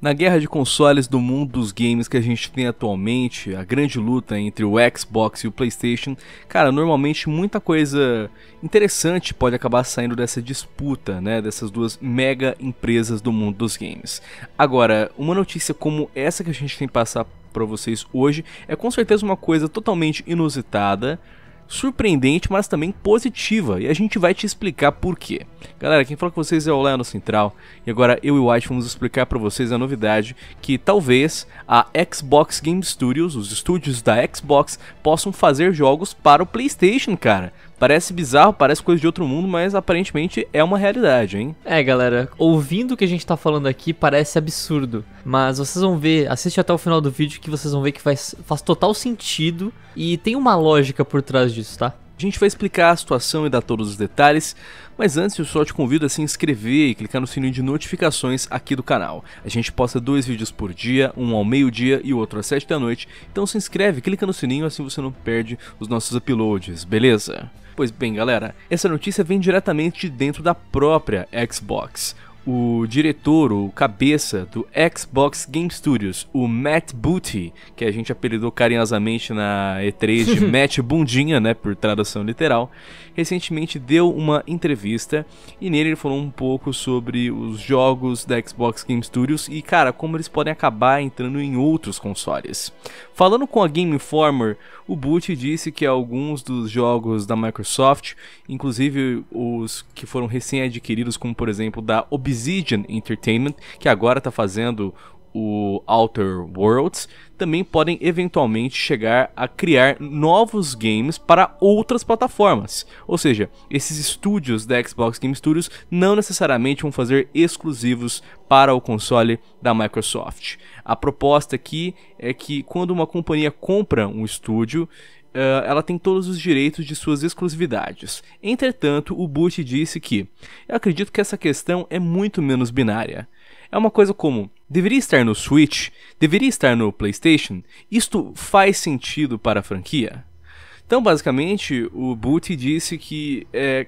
Na guerra de consoles do mundo dos games que a gente tem atualmente, a grande luta entre o Xbox e o PlayStation, cara, normalmente muita coisa interessante pode acabar saindo dessa disputa, né, dessas duas mega empresas do mundo dos games. Agora, uma notícia como essa que a gente tem que passar para vocês hoje é com certeza uma coisa totalmente inusitada, surpreendente, mas também positiva, e a gente vai te explicar por quê. Galera, quem fala com vocês é o Léo Central, e agora eu e o White vamos explicar para vocês a novidade que talvez a Xbox Game Studios, os estúdios da Xbox, possam fazer jogos para o PlayStation, cara. Parece bizarro, parece coisa de outro mundo, mas aparentemente é uma realidade, hein? É, galera, ouvindo o que a gente tá falando aqui parece absurdo, mas vocês vão ver, assiste até o final do vídeo que vocês vão ver que faz, faz total sentido e tem uma lógica por trás disso, tá? A gente vai explicar a situação e dar todos os detalhes, mas antes eu só te convido a se inscrever e clicar no sininho de notificações aqui do canal. A gente posta dois vídeos por dia, um ao meio-dia e o outro às sete da noite, então se inscreve, clica no sininho assim você não perde os nossos uploads, beleza? Pois bem, galera, essa notícia vem diretamente de dentro da própria Xbox o diretor, o cabeça do Xbox Game Studios, o Matt Booty, que a gente apelidou carinhosamente na E3 de Matt Bundinha, né, por tradução literal, recentemente deu uma entrevista e nele ele falou um pouco sobre os jogos da Xbox Game Studios e, cara, como eles podem acabar entrando em outros consoles. Falando com a Game Informer, o Booty disse que alguns dos jogos da Microsoft, inclusive os que foram recém-adquiridos, como por exemplo da Ubisoft, Obsidian Entertainment, que agora está fazendo o Outer Worlds, também podem eventualmente chegar a criar novos games para outras plataformas. Ou seja, esses estúdios da Xbox Game Studios não necessariamente vão fazer exclusivos para o console da Microsoft. A proposta aqui é que quando uma companhia compra um estúdio, Uh, ela tem todos os direitos de suas exclusividades. Entretanto, o Bush disse que eu acredito que essa questão é muito menos binária. É uma coisa como deveria estar no Switch, deveria estar no PlayStation. Isto faz sentido para a franquia. Então, basicamente, o Boot disse que é,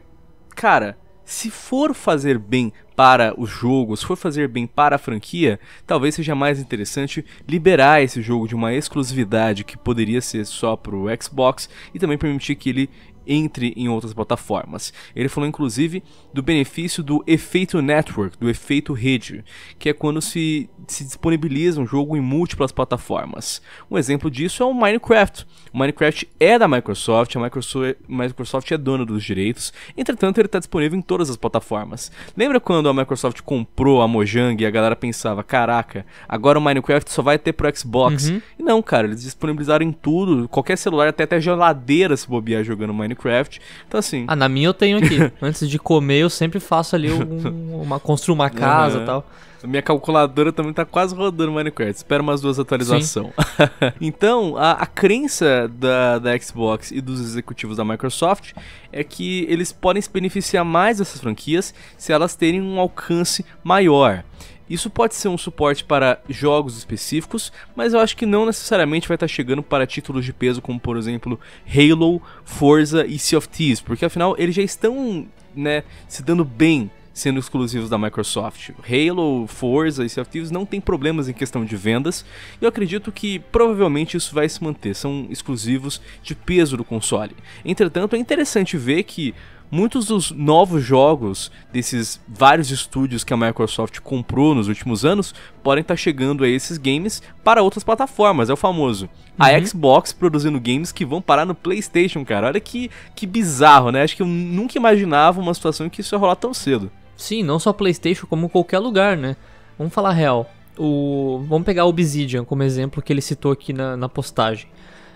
cara, se for fazer bem para os jogos, se for fazer bem para a franquia, talvez seja mais interessante liberar esse jogo de uma exclusividade que poderia ser só para o Xbox e também permitir que ele entre em outras plataformas. Ele falou inclusive do benefício do efeito network, do efeito rede, que é quando se, se disponibiliza um jogo em múltiplas plataformas. Um exemplo disso é o Minecraft. O Minecraft é da Microsoft, a Microsoft, a Microsoft é dona dos direitos, entretanto ele está disponível em todas as plataformas. Lembra quando a Microsoft comprou a Mojang e a galera pensava, caraca, agora o Minecraft só vai ter pro Xbox? Uhum. Não, cara, eles disponibilizaram em tudo, qualquer celular, até até geladeira se bobear jogando Minecraft. Minecraft. Então, assim. Ah, na minha eu tenho aqui. Antes de comer, eu sempre faço ali um, uma. construo uma casa e uhum. tal. Minha calculadora também tá quase rodando Minecraft. Espera umas duas atualizações. então, a, a crença da, da Xbox e dos executivos da Microsoft é que eles podem se beneficiar mais dessas franquias se elas terem um alcance maior. Isso pode ser um suporte para jogos específicos, mas eu acho que não necessariamente vai estar chegando para títulos de peso como, por exemplo, Halo, Forza e Sea of Thieves, porque afinal eles já estão né, se dando bem sendo exclusivos da Microsoft. Halo, Forza e Sea of Thieves não tem problemas em questão de vendas, e eu acredito que provavelmente isso vai se manter, são exclusivos de peso do console. Entretanto, é interessante ver que muitos dos novos jogos desses vários estúdios que a Microsoft comprou nos últimos anos podem estar tá chegando a esses games para outras plataformas, é o famoso. A uhum. Xbox produzindo games que vão parar no PlayStation, cara. Olha que, que bizarro, né? Acho que eu nunca imaginava uma situação em que isso ia rolar tão cedo. Sim, não só PlayStation, como qualquer lugar, né? Vamos falar real. O... Vamos pegar a Obsidian como exemplo que ele citou aqui na, na postagem.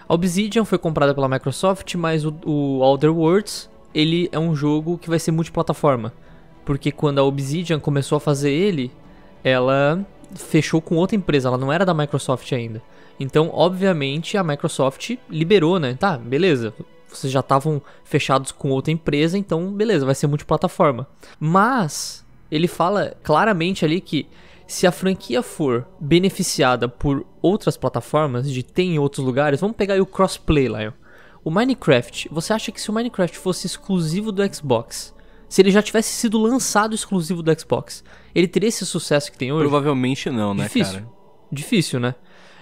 A Obsidian foi comprada pela Microsoft, mas o, o Outer Worlds ele é um jogo que vai ser multiplataforma. Porque quando a Obsidian começou a fazer ele, ela fechou com outra empresa, ela não era da Microsoft ainda. Então, obviamente, a Microsoft liberou, né? Tá, beleza. Vocês já estavam fechados com outra empresa, então beleza, vai ser multiplataforma. Mas ele fala claramente ali que se a franquia for beneficiada por outras plataformas, de ter em outros lugares, vamos pegar aí o crossplay, Lion. O Minecraft, você acha que se o Minecraft fosse exclusivo do Xbox, se ele já tivesse sido lançado exclusivo do Xbox, ele teria esse sucesso que tem hoje? Provavelmente não, né, Difícil. cara? Difícil, né?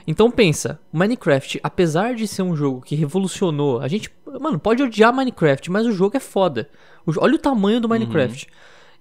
Então pensa, Minecraft, apesar de ser um jogo que revolucionou, a gente, mano, pode odiar Minecraft, mas o jogo é foda. olha o tamanho do uhum. Minecraft. Uhum.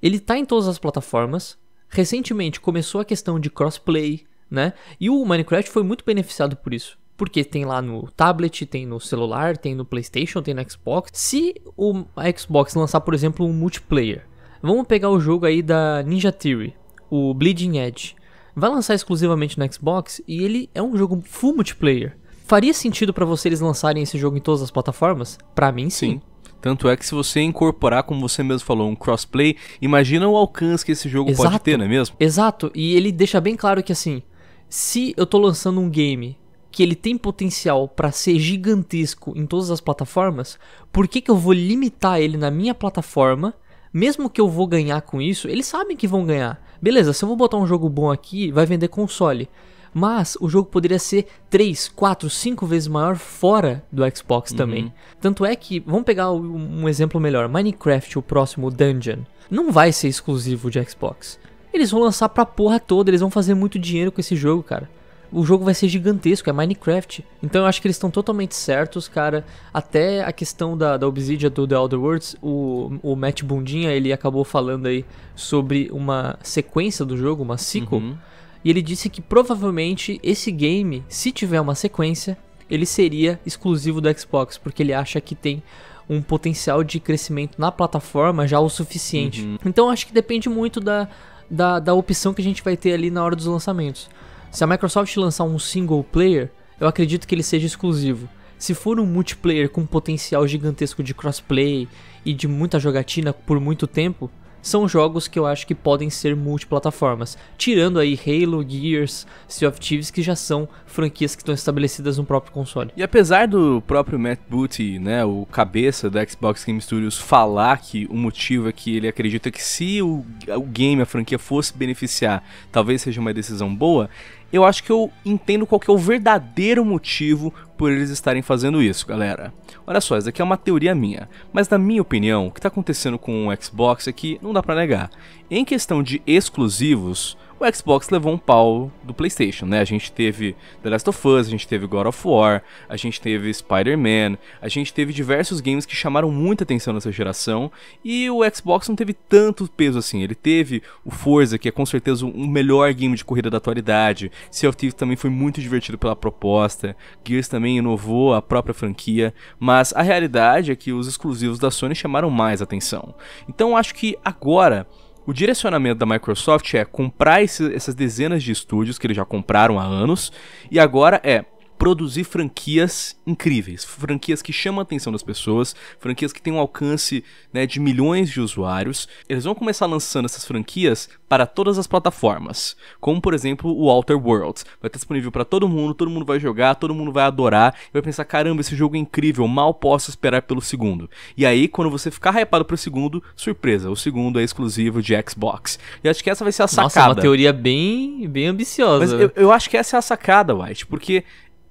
Ele tá em todas as plataformas. Recentemente começou a questão de crossplay, né? E o Minecraft foi muito beneficiado por isso porque tem lá no tablet, tem no celular, tem no PlayStation, tem no Xbox. Se o Xbox lançar, por exemplo, um multiplayer, vamos pegar o jogo aí da Ninja Theory, o Bleeding Edge. Vai lançar exclusivamente no Xbox e ele é um jogo full multiplayer. Faria sentido para vocês lançarem esse jogo em todas as plataformas? Para mim, sim. sim. Tanto é que se você incorporar, como você mesmo falou, um crossplay, imagina o alcance que esse jogo Exato. pode ter, não é mesmo? Exato. E ele deixa bem claro que assim, se eu tô lançando um game que ele tem potencial para ser gigantesco em todas as plataformas, por que, que eu vou limitar ele na minha plataforma? Mesmo que eu vou ganhar com isso, eles sabem que vão ganhar. Beleza, se eu vou botar um jogo bom aqui, vai vender console. Mas o jogo poderia ser 3, 4, 5 vezes maior fora do Xbox uhum. também. Tanto é que, vamos pegar um exemplo melhor: Minecraft, o próximo Dungeon, não vai ser exclusivo de Xbox. Eles vão lançar pra porra toda, eles vão fazer muito dinheiro com esse jogo, cara o jogo vai ser gigantesco, é Minecraft. Então eu acho que eles estão totalmente certos, cara. Até a questão da, da Obsidian do The Elder Worlds, o, o Matt Bundinha, ele acabou falando aí sobre uma sequência do jogo, uma sequel. Uhum. E ele disse que provavelmente esse game, se tiver uma sequência, ele seria exclusivo do Xbox, porque ele acha que tem um potencial de crescimento na plataforma já o suficiente. Uhum. Então acho que depende muito da, da, da opção que a gente vai ter ali na hora dos lançamentos. Se a Microsoft lançar um single player, eu acredito que ele seja exclusivo. Se for um multiplayer com potencial gigantesco de crossplay e de muita jogatina por muito tempo, são jogos que eu acho que podem ser multiplataformas, tirando aí Halo, Gears, Sea of Thieves, que já são franquias que estão estabelecidas no próprio console. E apesar do próprio Matt Booty, né, o cabeça da Xbox Game Studios, falar que o motivo é que ele acredita que se o, o game, a franquia, fosse beneficiar, talvez seja uma decisão boa, eu acho que eu entendo qual que é o verdadeiro motivo por eles estarem fazendo isso, galera. Olha só, isso aqui é uma teoria minha, mas na minha opinião, o que está acontecendo com o Xbox aqui é não dá para negar. Em questão de exclusivos, o Xbox levou um pau do PlayStation, né? A gente teve The Last of Us, a gente teve God of War, a gente teve Spider-Man, a gente teve diversos games que chamaram muita atenção nessa geração e o Xbox não teve tanto peso assim. Ele teve o Forza, que é com certeza o melhor game de corrida da atualidade. Sea of Thieves também foi muito divertido pela proposta. Gears também inovou a própria franquia, mas a realidade é que os exclusivos da Sony chamaram mais atenção. Então acho que agora o direcionamento da Microsoft é comprar esse, essas dezenas de estúdios que eles já compraram há anos e agora é produzir franquias incríveis, franquias que chamam a atenção das pessoas, franquias que têm um alcance né, de milhões de usuários. Eles vão começar lançando essas franquias para todas as plataformas, como por exemplo o Outer Worlds. Vai estar disponível para todo mundo, todo mundo vai jogar, todo mundo vai adorar e vai pensar: caramba, esse jogo é incrível, mal posso esperar pelo segundo. E aí, quando você ficar hypado pro segundo, surpresa, o segundo é exclusivo de Xbox. E acho que essa vai ser a é sacada. Nossa, uma teoria bem, bem ambiciosa. Mas né? eu, eu acho que essa é a sacada, White, porque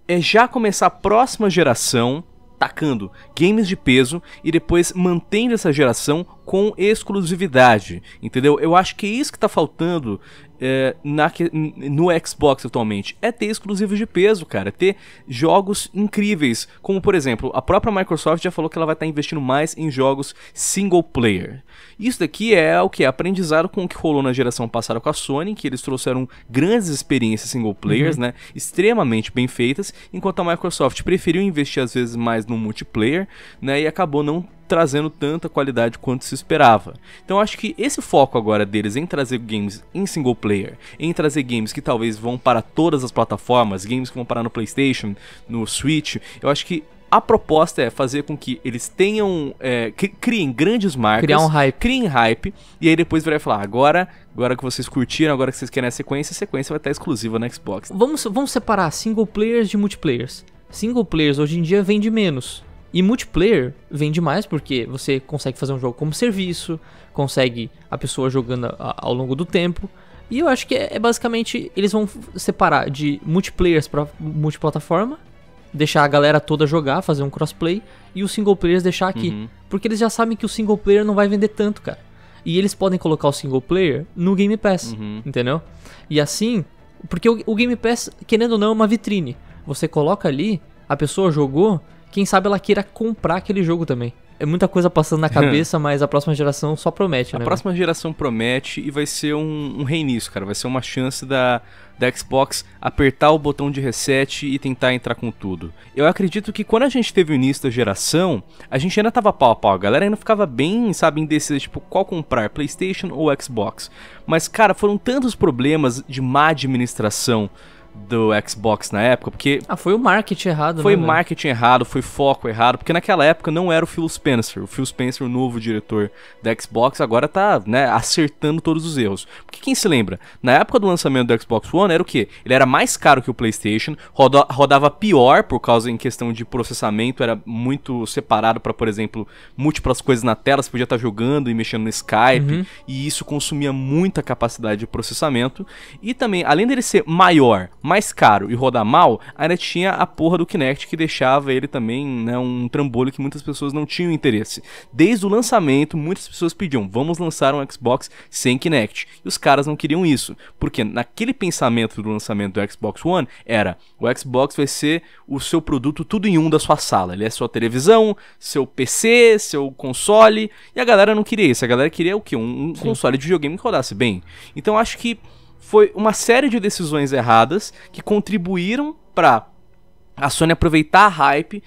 é já começar a próxima geração tacando games de peso e depois mantendo essa geração com exclusividade, entendeu? Eu acho que é isso que está faltando é, na, no Xbox atualmente é ter exclusivos de peso, cara, é ter jogos incríveis, como por exemplo, a própria Microsoft já falou que ela vai estar tá investindo mais em jogos single player. Isso daqui é o que é aprendizado com o que rolou na geração passada com a Sony, que eles trouxeram grandes experiências single players, uhum. né, extremamente bem feitas, enquanto a Microsoft preferiu investir às vezes mais no multiplayer, né, e acabou não trazendo tanta qualidade quanto se esperava. Então acho que esse foco agora deles em trazer games em single player, em trazer games que talvez vão para todas as plataformas, games que vão parar no PlayStation, no Switch, eu acho que a proposta é fazer com que eles tenham. É, criem grandes marcas. Criar um hype. Criem hype. E aí depois vai falar, agora, agora que vocês curtiram, agora que vocês querem a sequência, a sequência vai estar exclusiva na Xbox. Vamos, vamos separar single players de multiplayers. Single players hoje em dia vende menos. E multiplayer vem demais porque você consegue fazer um jogo como serviço, consegue a pessoa jogando ao longo do tempo. E eu acho que é, é basicamente eles vão separar de multiplayers para multiplataforma, deixar a galera toda jogar, fazer um crossplay e os single players deixar aqui, uhum. porque eles já sabem que o single player não vai vender tanto, cara. E eles podem colocar o single player no Game Pass, uhum. entendeu? E assim, porque o, o Game Pass, querendo ou não, é uma vitrine. Você coloca ali, a pessoa jogou, quem sabe ela queira comprar aquele jogo também. É muita coisa passando na cabeça, mas a próxima geração só promete, a né? A próxima geração promete e vai ser um, um, reinício, cara. Vai ser uma chance da, da Xbox apertar o botão de reset e tentar entrar com tudo. Eu acredito que quando a gente teve o início da geração, a gente ainda tava pau a pau. A galera ainda ficava bem, sabe, indecisa, tipo, qual comprar, PlayStation ou Xbox. Mas, cara, foram tantos problemas de má administração do Xbox na época, porque. Ah, foi o marketing errado, né, Foi né, marketing errado, foi foco errado, porque naquela época não era o Phil Spencer. O Phil Spencer, o novo diretor da Xbox, agora tá, né, acertando todos os erros. Porque quem se lembra? Na época do lançamento do Xbox One era o quê? Ele era mais caro que o PlayStation, roda, rodava pior por causa em questão de processamento, era muito separado para, por exemplo, múltiplas coisas na tela, você podia estar tá jogando e mexendo no Skype, uhum. e isso consumia muita capacidade de processamento. E também, além dele ser maior, mais caro e rodar mal, ainda tinha a porra do Kinect que deixava ele também né, um trambolho que muitas pessoas não tinham interesse. Desde o lançamento, muitas pessoas pediam: vamos lançar um Xbox sem Kinect. E os caras não queriam isso, porque naquele pensamento do lançamento do Xbox One era: o Xbox vai ser o seu produto tudo em um da sua sala. Ele é sua televisão, seu PC, seu console. E a galera não queria isso. A galera queria o que? Um, um console de videogame que rodasse bem. Então acho que foi uma série de decisões erradas que contribuíram para a Sony aproveitar a hype,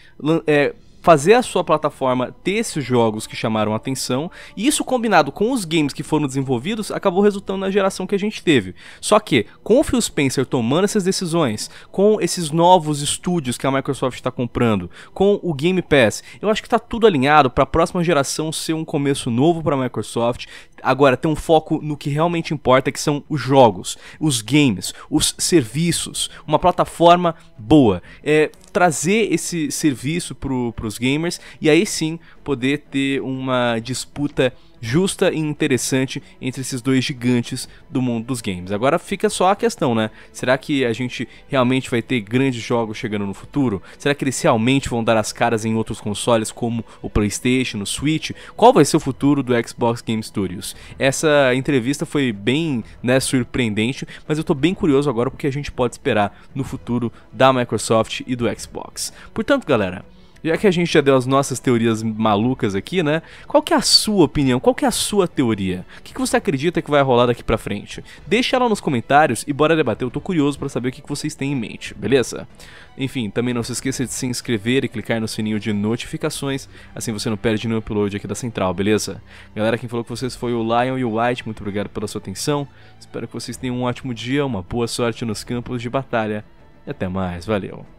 é, fazer a sua plataforma ter esses jogos que chamaram atenção, e isso combinado com os games que foram desenvolvidos, acabou resultando na geração que a gente teve. Só que, com o Phil Spencer tomando essas decisões, com esses novos estúdios que a Microsoft está comprando, com o Game Pass, eu acho que está tudo alinhado para a próxima geração ser um começo novo para a Microsoft, agora ter um foco no que realmente importa, que são os jogos, os games, os serviços, uma plataforma boa. É, trazer esse serviço para os gamers e aí sim poder ter uma disputa justa e interessante entre esses dois gigantes do mundo dos games. Agora fica só a questão, né? Será que a gente realmente vai ter grandes jogos chegando no futuro? Será que eles realmente vão dar as caras em outros consoles como o PlayStation, o Switch? Qual vai ser o futuro do Xbox Game Studios? Essa entrevista foi bem né, surpreendente, mas eu tô bem curioso agora porque a gente pode esperar no futuro da Microsoft e do Xbox. Portanto, galera, já que a gente já deu as nossas teorias malucas aqui, né? Qual que é a sua opinião? Qual que é a sua teoria? O que, que você acredita que vai rolar daqui pra frente? Deixa ela nos comentários e bora debater. Eu tô curioso para saber o que, que vocês têm em mente, beleza? Enfim, também não se esqueça de se inscrever e clicar no sininho de notificações, assim você não perde nenhum upload aqui da Central, beleza? Galera, quem falou com vocês foi o Lion e o White, muito obrigado pela sua atenção. Espero que vocês tenham um ótimo dia, uma boa sorte nos campos de batalha. E até mais, valeu!